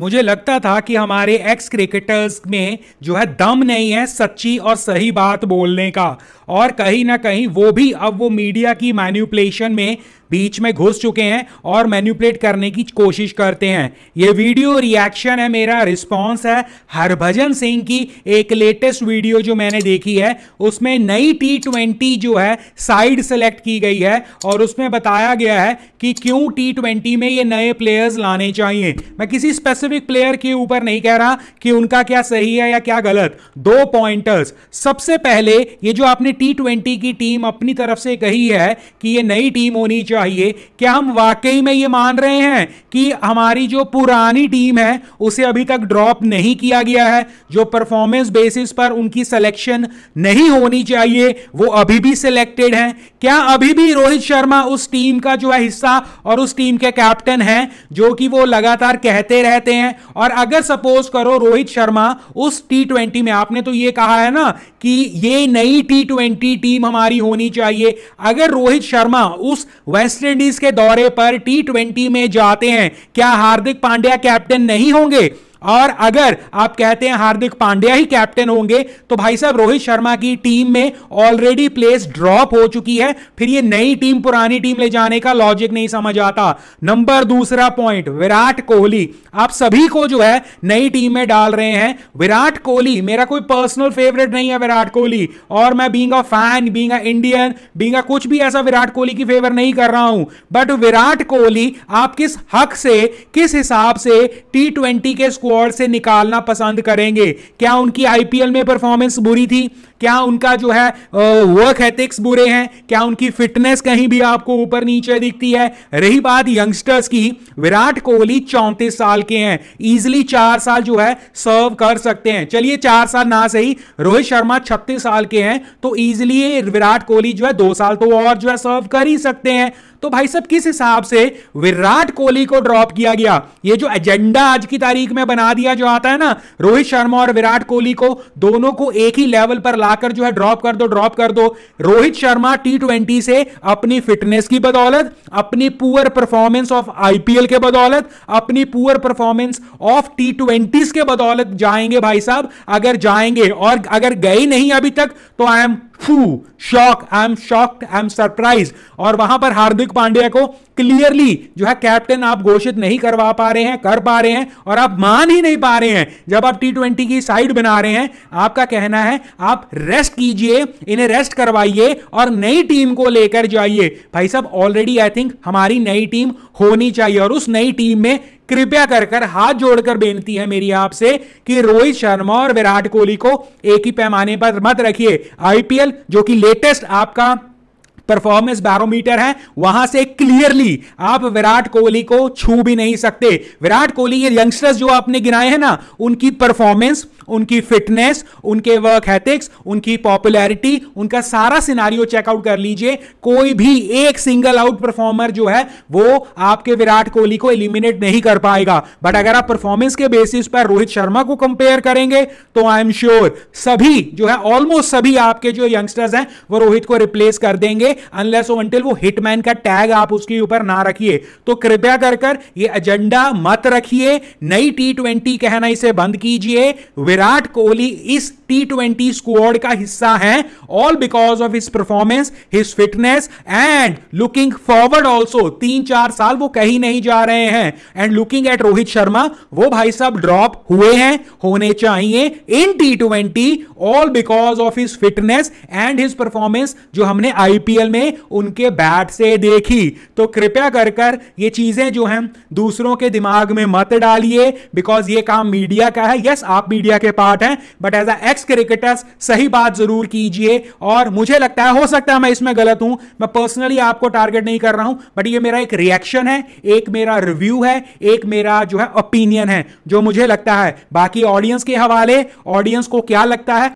मुझे लगता था कि हमारे एक्स क्रिकेटर्स में जो है दम नहीं है सच्ची और सही बात बोलने का और कहीं ना कहीं वो भी अब वो मीडिया की मैन्यूपलेशन में बीच में घुस चुके हैं और मैन्यूपलेट करने की कोशिश करते हैं ये वीडियो रिएक्शन है मेरा रिस्पॉन्स है हरभजन सिंह की एक लेटेस्ट वीडियो जो मैंने देखी है उसमें नई टी ट्वेंटी जो है साइड सेलेक्ट की गई है और उसमें बताया गया है कि क्यों टी ट्वेंटी में ये नए प्लेयर्स लाने चाहिए मैं किसी स्पेसिफिक प्लेयर के ऊपर नहीं कह रहा कि उनका क्या सही है या क्या गलत दो पॉइंटर्स सबसे पहले ये जो आपने टी ट्वेंटी की टीम अपनी तरफ से कही है कि ये नई टीम होनी चाहिए चाहिए क्या हम वाकई में ये मान रहे हैं कि हमारी जो पुरानी टीम है उसे अभी तक ड्रॉप नहीं किया गया है जो परफॉर्मेंस बेसिस पर उनकी सिलेक्शन नहीं होनी चाहिए वो अभी भी सिलेक्टेड हैं क्या अभी भी रोहित शर्मा उस टीम का जो है हिस्सा और उस टीम के कैप्टन हैं जो कि वो लगातार कहते रहते हैं और अगर सपोज करो रोहित शर्मा उस टी में आपने तो ये कहा है ना कि ये नई टी टीम हमारी होनी चाहिए अगर रोहित शर्मा उस वेस्ट वेस्टइंडीज के दौरे पर टी ट्वेंटी में जाते हैं क्या हार्दिक पांड्या कैप्टन नहीं होंगे और अगर आप कहते हैं हार्दिक पांड्या ही कैप्टन होंगे तो भाई साहब रोहित शर्मा की टीम में ऑलरेडी प्लेस ड्रॉप हो चुकी है फिर ये नई टीम पुरानी टीम ले जाने का लॉजिक नहीं समझ आता नंबर दूसरा पॉइंट विराट कोहली आप सभी को जो है नई टीम में डाल रहे हैं विराट कोहली मेरा कोई पर्सनल फेवरेट नहीं है विराट कोहली और मैं being a fan being a Indian being a कुछ भी ऐसा विराट कोहली की फेवर नहीं कर रहा हूं बट विराट कोहली आप किस हक से किस हिसाब से टी ट्वेंटी के स्कोर स्क्वाड से निकालना पसंद करेंगे क्या उनकी आईपीएल में परफॉर्मेंस बुरी थी क्या उनका जो है वर्क एथिक्स बुरे हैं क्या उनकी फिटनेस कहीं भी आपको ऊपर नीचे दिखती है रही बात यंगस्टर्स की विराट कोहली चौंतीस साल के हैं इजिली चार साल जो है सर्व कर सकते हैं चलिए चार साल ना सही रोहित शर्मा छत्तीस साल के हैं तो इजिली विराट कोहली जो है दो साल तो और जो है सर्व कर ही सकते हैं तो भाई साहब किस हिसाब से विराट कोहली को ड्रॉप किया गया ये जो एजेंडा आज की तारीख में बना दिया जो आता है ना रोहित शर्मा और विराट कोहली को दोनों को एक ही लेवल पर लाकर जो है ड्रॉप कर दो ड्रॉप कर दो रोहित शर्मा टी से अपनी फिटनेस की बदौलत अपनी पुअर परफॉर्मेंस ऑफ आईपीएल के बदौलत अपनी पुअर परफॉर्मेंस ऑफ टी के बदौलत जाएंगे भाई साहब अगर जाएंगे और अगर गए नहीं अभी तक तो आई एम फू shock I am shocked I am surprise और वहां पर हार्दिक पांड्या को क्लियरली जो है कैप्टन आप घोषित नहीं करवा पा रहे हैं कर पा रहे हैं और आप मान ही नहीं पा रहे हैं जब आप टी ट्वेंटी की साइड बना रहे हैं आपका कहना है आप रेस्ट कीजिए इन्हें रेस्ट करवाइए और नई टीम को लेकर जाइए भाई साहब ऑलरेडी आई थिंक हमारी नई टीम होनी चाहिए और उस नई टीम में कृपया कर कर हाथ जोड़कर बेनती है मेरी आपसे कि रोहित शर्मा और विराट कोहली को एक ही पैमाने पर मत रखिए आईपीएल जो कि लेटेस्ट आपका परफॉर्मेंस बैरोमीटर है वहां से क्लियरली आप विराट कोहली को छू भी नहीं सकते विराट कोहली ये यंगस्टर्स जो आपने गिनाए हैं ना उनकी परफॉर्मेंस उनकी फिटनेस उनके वर्क एथिक्स उनकी पॉपुलैरिटी उनका सारा सिनारियो चेकआउट कर लीजिए कोई भी एक सिंगल आउट परफॉर्मर जो है वो आपके विराट कोहली को एलिमिनेट नहीं कर पाएगा बट अगर आप परफॉर्मेंस के बेसिस पर रोहित शर्मा को कंपेयर करेंगे तो आई एम श्योर सभी जो है ऑलमोस्ट सभी आपके जो यंगस्टर्स हैं वो रोहित को रिप्लेस कर देंगे अनलेस अंटिल वो हिटमैन का टैग आप उसके ऊपर ना रखिए तो कृपया कर कर ये एजेंडा मत रखिए नई टी ट्वेंटी कहना इसे बंद कीजिए विराट कोहली इस टी ट्वेंटी स्क्वाड का हिस्सा है all because of his performance his fitness and looking forward also तीन चार साल वो कहीं नहीं जा रहे हैं and looking at Rohit Sharma वो भाई साहब ड्रॉप हुए हैं होने चाहिए in T twenty all because of his fitness and his performance जो हमने आईपीएल में उनके बैट से देखी तो कृपया कर कर ये चीजें जो हैं दूसरों के दिमाग में मत डालिए बिकॉज ये काम मीडिया का है यस yes, आप मीडिया के के पार्ट हैं but as a ex cricketers सही बात जरूर कीजिए और मुझे लगता है हो सकता है मैं इसमें गलत हूं मैं पर्सनली आपको टारगेट नहीं कर रहा हूं बट ये मेरा एक रिएक्शन है एक मेरा रिव्यू है एक मेरा जो है ओपिनियन है जो मुझे लगता है बाकी ऑडियंस के हवाले ऑडियंस को क्या लगता है